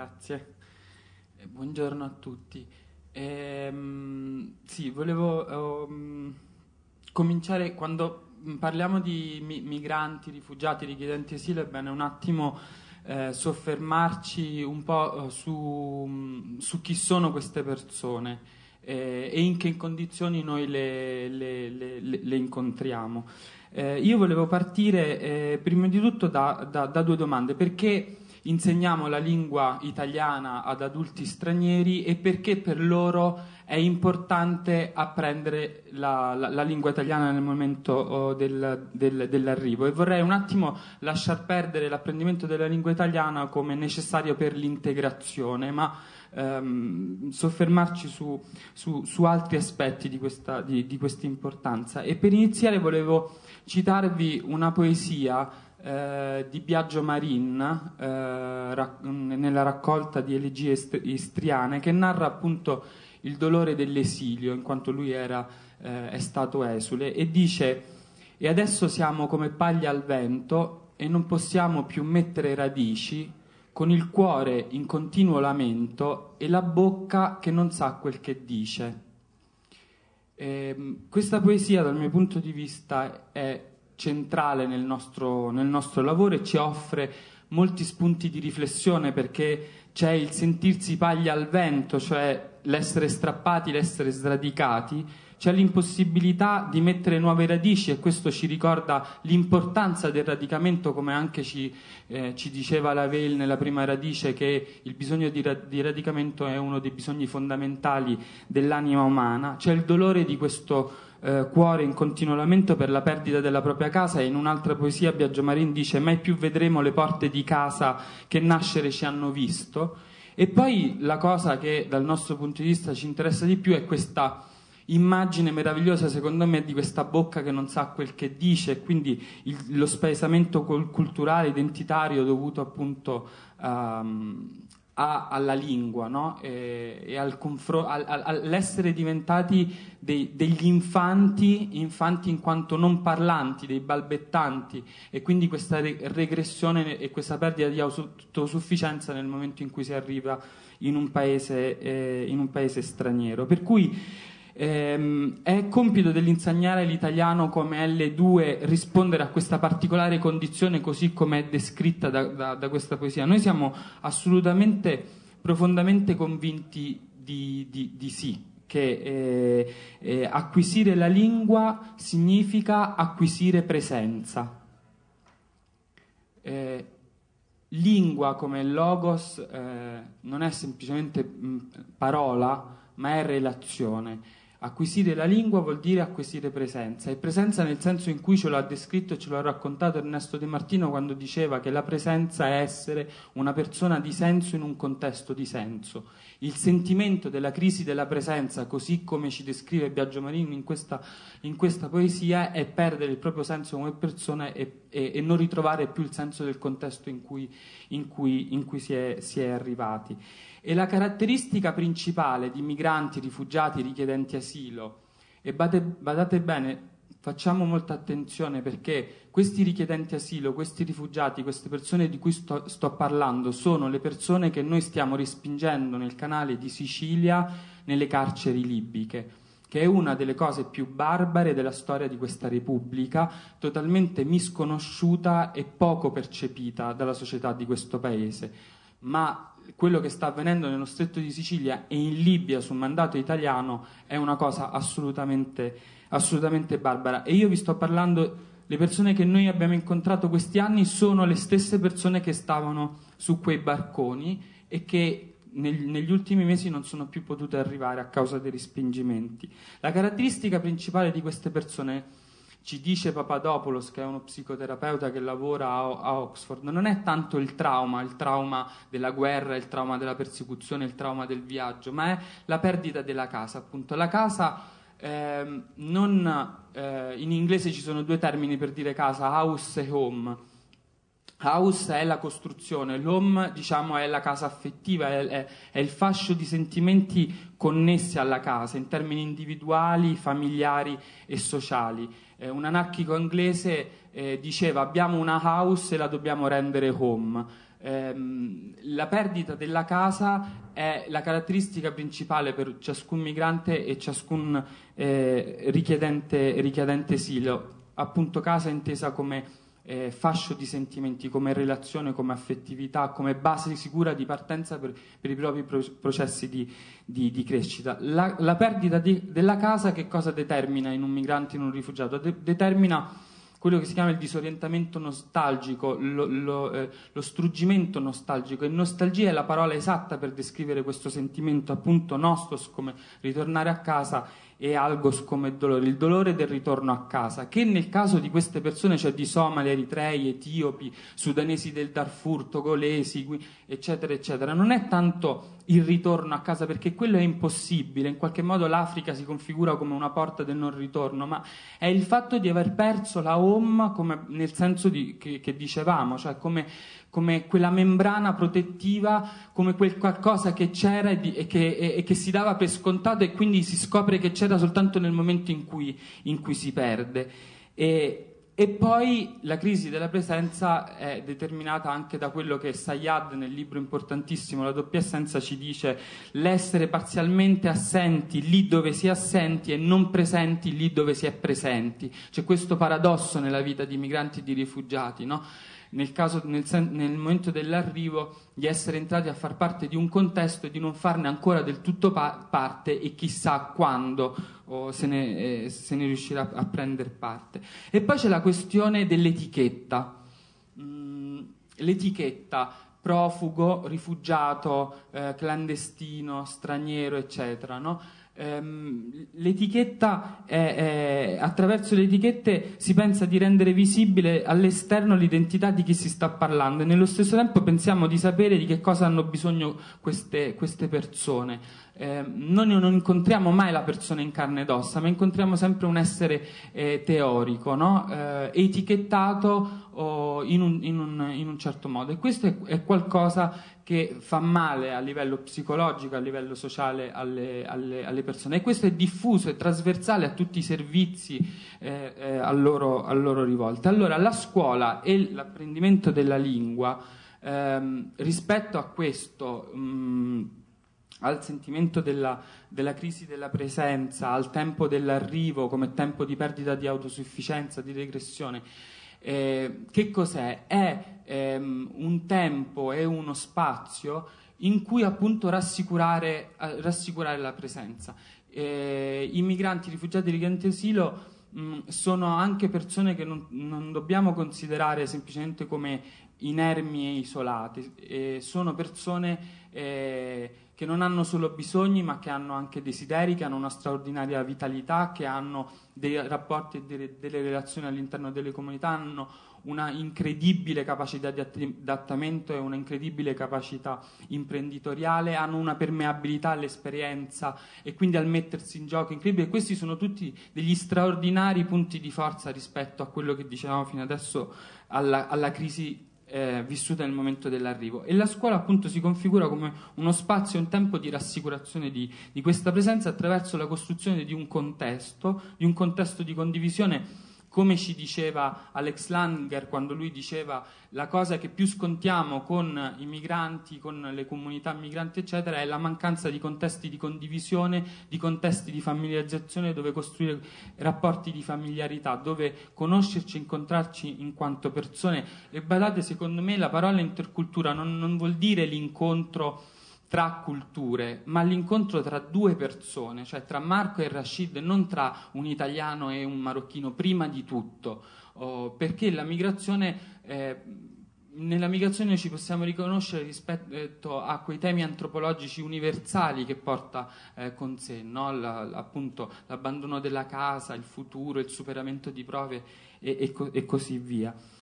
Grazie. Eh, buongiorno a tutti. Ehm, sì, volevo um, cominciare quando parliamo di mi- migranti, rifugiati, richiedenti asilo, è bene un attimo eh, soffermarci un po' eh, su, mm, su, chi sono queste persone eh, e in che condizioni noi le, le, le, le incontriamo. Eh, io volevo partire eh, prima di tutto da, da, da due domande, perché insegniamo la lingua italiana ad adulti stranieri e perché per loro è importante apprendere la, la, la lingua italiana nel momento oh, del, del, dell'arrivo e vorrei un attimo lasciar perdere l'apprendimento della lingua italiana come necessario per l'integrazione, ma ehm, soffermarci su, su, su, altri aspetti di questa, di, di questa, importanza. E per iniziare volevo citarvi una poesia eh, di Biagio Marin eh, rac- nella raccolta di elegie ist- istriane che narra appunto il dolore dell'esilio in quanto lui era, eh, è stato esule e dice e adesso siamo come paglia al vento e non possiamo più mettere radici con il cuore in continuo lamento e la bocca che non sa quel che dice. E, ehm, questa poesia dal mio punto di vista è centrale nel nostro, nel nostro lavoro e ci offre molti spunti di riflessione perché c'è il sentirsi paglia al vento, cioè l'essere strappati, l'essere sradicati, c'è l'impossibilità di mettere nuove radici e questo ci ricorda l'importanza del radicamento come anche ci, eh, ci diceva la Veil nella prima radice che il bisogno di, ra- di radicamento è uno dei bisogni fondamentali dell'anima umana, c'è il dolore di questo eh, cuore in continuo lamento per la perdita della propria casa e in un'altra poesia Biagio Marin dice mai più vedremo le porte di casa che nascere ci hanno visto e poi la cosa che dal nostro punto di vista ci interessa di più è questa immagine meravigliosa secondo me di questa bocca che non sa quel che dice e quindi il, lo spesamento culturale, identitario dovuto appunto um, a, alla lingua no? e, e al confro- al, al, all'essere diventati dei, degli infanti, infanti in quanto non parlanti, dei balbettanti e quindi questa re- regressione e questa perdita di autosufficienza nel momento in cui si arriva in un paese, eh, in un paese straniero. Per cui Ehm, è compito dell'insegnare l'italiano come L2 rispondere a questa particolare condizione così come è descritta da, da, da questa poesia. Noi siamo assolutamente, profondamente convinti di, di, di sì, che eh, eh, acquisire la lingua significa acquisire presenza. Eh, lingua come logos eh, non è semplicemente mh, mm, parola, ma è relazione. Acquisire la lingua vuol dire acquisire presenza, e presenza nel senso in cui ce l'ha descritto e ce l'ha raccontato Ernesto De Martino quando diceva che la presenza è essere una persona di senso in un contesto di senso. Il sentimento della crisi della presenza, così come ci descrive Biagio Marini in questa, in questa poesia, è perdere il proprio senso come persona e, e, e non ritrovare più il senso del contesto in cui, in cui, in cui si, è, si è arrivati. E la caratteristica principale di migranti, rifugiati, richiedenti asilo, e badate, badate bene, facciamo molta attenzione perché questi richiedenti asilo, questi rifugiati, queste persone di cui sto, sto, parlando sono le persone che noi stiamo respingendo nel canale di Sicilia nelle carceri libiche, che è una delle cose più barbare della storia di questa Repubblica, totalmente misconosciuta e poco percepita dalla società di questo Paese. Ma quello che sta avvenendo nello stretto di Sicilia e in Libia su mandato italiano è una cosa assolutamente, assolutamente barbara. E io vi sto parlando, le persone che noi abbiamo incontrato questi anni sono le stesse persone che stavano su quei barconi e che negli ultimi mesi non sono più potute arrivare a causa dei respingimenti. La caratteristica principale di queste persone ci dice Papadopoulos, che è uno psicoterapeuta che lavora a, a, Oxford, non è tanto il trauma, il trauma della guerra, il trauma della persecuzione, il trauma del viaggio, ma è la perdita della casa. Appunto, la casa eh, non, eh, in inglese ci sono due termini per dire casa, house e home. House è la costruzione, l'home diciamo, è la casa affettiva, è, è, è, il fascio di sentimenti connessi alla casa in termini individuali, familiari e sociali. Eh, un anarchico inglese eh, diceva abbiamo una house e la dobbiamo rendere home. Eh, la perdita della casa è la caratteristica principale per ciascun migrante e ciascun eh, richiedente, richiedente asilo, appunto casa intesa come eh, fascio di sentimenti, come relazione, come affettività, come base sicura di partenza per, per i propri pro, processi di, di, di crescita. La, la perdita di, della casa che cosa determina in un migrante, in un rifugiato? De, determina quello che si chiama il disorientamento nostalgico, lo, lo, eh, lo, struggimento nostalgico e nostalgia è la parola esatta per descrivere questo sentimento appunto nostos come ritornare a casa e algos come dolore, il dolore del ritorno a casa, che nel caso di queste persone, cioè di Somali, Eritrei, Etiopi, Sudanesi del Darfur, Togolesi, eccetera, eccetera, non è tanto il ritorno a casa, perché quello è impossibile, in qualche modo l'Africa si configura come una porta del non ritorno, ma è il fatto di aver perso la home come, nel senso di, che, che, dicevamo, cioè come, come, quella membrana protettiva, come quel qualcosa che c'era e, di, e, che, e, e, che, si dava per scontato e quindi si scopre che c'era soltanto nel momento in cui, in cui si perde. E, e poi la crisi della presenza è determinata anche da quello che Sayyad nel libro importantissimo La doppia essenza ci dice, l'essere parzialmente assenti lì dove si è assenti e non presenti lì dove si è presenti. C'è questo paradosso nella vita di migranti e di rifugiati, no? nel, caso, nel, sen- nel momento dell'arrivo di essere entrati a far parte di un contesto e di non farne ancora del tutto pa- parte e chissà quando oh, se, ne, eh, se, ne, riuscirà a prendere parte. E poi c'è la questione dell'etichetta. Mm, l'etichetta profugo, rifugiato, eh, clandestino, straniero, eccetera. No? Ehm, l'etichetta è, è, attraverso le etichette si pensa di rendere visibile all'esterno l'identità di chi si sta parlando e nello stesso tempo pensiamo di sapere di che cosa hanno bisogno queste, queste persone. Eh, noi non incontriamo mai la persona in carne ed ossa, ma incontriamo sempre un essere eh, teorico, no? eh, etichettato oh, in, un, in, un, in, un, certo modo. E questo è, è qualcosa che fa male a livello psicologico, a livello sociale alle, alle, alle persone e questo è diffuso e trasversale a tutti i servizi eh, eh, a, loro, a loro rivolta. Allora la scuola e l'apprendimento della lingua ehm, rispetto a questo... Mh, mm, al sentimento della, della, crisi della presenza, al tempo dell'arrivo come tempo di perdita di autosufficienza, di regressione, eh, che cos'è? È ehm, un tempo, e uno spazio in cui appunto rassicurare, rassicurare la presenza. Eh, I migranti, i rifugiati, i richiedenti asilo sono anche persone che non, non dobbiamo considerare semplicemente come inermi e isolati, e sono persone eh, che non hanno solo bisogni ma che hanno anche desideri, che hanno una straordinaria vitalità, che hanno dei rapporti e delle, delle relazioni all'interno delle comunità, hanno una incredibile capacità di adattamento e una incredibile capacità imprenditoriale, hanno una permeabilità all'esperienza e quindi al mettersi in gioco incredibile. Questi sono tutti degli straordinari punti di forza rispetto a quello che dicevamo fino adesso alla, alla crisi eh, vissuta nel momento dell'arrivo. E la scuola appunto si configura come uno spazio e un tempo di rassicurazione di, di questa presenza attraverso la costruzione di un contesto, di un contesto di condivisione come ci diceva Alex Langer quando lui diceva la cosa che più scontiamo con i migranti, con le comunità migranti, eccetera, è la mancanza di contesti di condivisione, di contesti di familiarizzazione dove costruire rapporti di familiarità, dove conoscerci, incontrarci in quanto persone. E badate, secondo me la parola intercultura non, non vuol dire l'incontro tra culture, ma l'incontro tra due persone, cioè tra Marco e Rashid, non tra un italiano e un marocchino prima di tutto, oh, perché la migrazione, eh, nella migrazione ci possiamo riconoscere rispetto a quei temi antropologici universali che porta eh, con sé, no? la, appunto l'abbandono della casa, il futuro, il superamento di prove e, e, co- e così via.